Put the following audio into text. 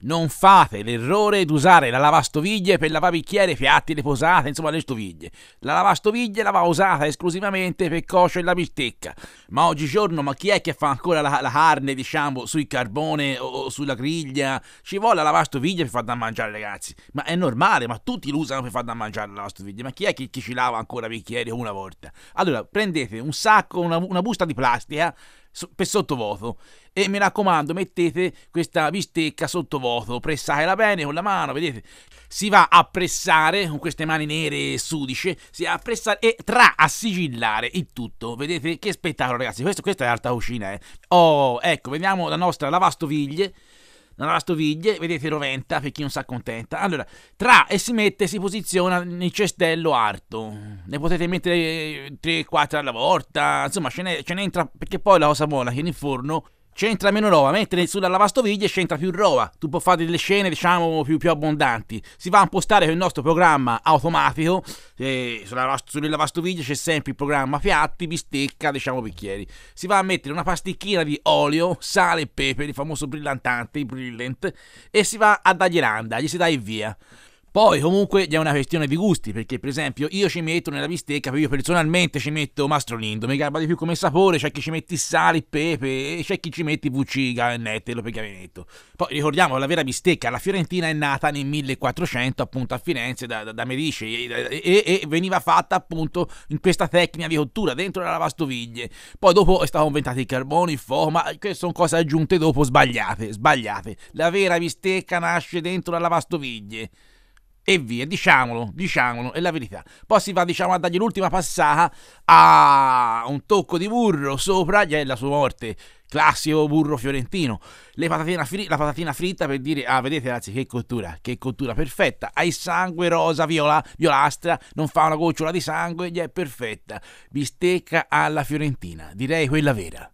Non fate l'errore di usare la lavastoviglie per lavare bicchieri, piatti, le posate, insomma le stoviglie. La lavastoviglie la va usata esclusivamente per cuocere la bistecca. Ma oggigiorno, ma chi è che fa ancora la, la carne, diciamo, sul carbone o, o, sulla griglia? Ci vuole la lavastoviglie per far da mangiare, ragazzi. Ma è normale, ma tutti usano per far da mangiare la lavastoviglie. Ma chi è che, che ci lava ancora bicchieri una volta? Allora, prendete un sacco, una, una busta di plastica, per sottovuoto. E mi raccomando, mettete questa bistecca sottovuoto, pressatela bene con la mano, vedete? Si va a pressare con queste mani nere e sudice, si va a pressare e tra a sigillare il tutto. Vedete che spettacolo, ragazzi? Questo, questa è alta cucina, eh. Oh, ecco, vediamo la nostra lavastoviglie la lavastoviglie, vedete roventa per chi non sa contenta. Allora, tra e si mette, si posiziona nel cestello alto. Ne potete mettere 3-4 eh, alla volta, insomma ce ce n'entra perché poi la cosa buona è che nel forno c'entra meno roba, mentre sulla lavastoviglie c'entra più roba. Tu puoi fare delle scene, diciamo, più, più abbondanti. Si va a impostare con il nostro programma automatico. Eh, sulla, sulle lavastoviglie c'è sempre il programma piatti, bistecca, diciamo bicchieri. Si va a mettere una pasticchina di olio, sale e pepe, il famoso brillantante, il brillant, e si va ad dargli randa, gli si dà il via. Poi comunque è una questione di gusti, perché per esempio io ci metto nella bistecca, io personalmente ci metto mastro lindo, mi garba di più come sapore, c'è chi ci mette sale, pepe, e c'è chi ci mette VC, gannette, lo pergaminetto. Poi ricordiamo la vera bistecca, la Fiorentina è nata nel 1400 appunto a Firenze da, da, da Medici e, e, e, veniva fatta appunto in questa tecnica di cottura dentro la lavastoviglie. Poi dopo è stato inventato il carbone, il fuoco, ma queste sono cose aggiunte dopo sbagliate, sbagliate. La vera bistecca nasce dentro la lavastoviglie e via, diciamolo, diciamolo, è la verità. Poi si va, diciamo, a dargli l'ultima passata a un tocco di burro sopra, gli è la sua morte. Classico burro fiorentino. Patatina fri- la patatina fritta per dire, ah, vedete ragazzi, che cottura, che cottura perfetta. Hai sangue rosa, viola, violastra, non fa una gocciola di sangue, gli è perfetta. Bistecca alla fiorentina, direi quella vera.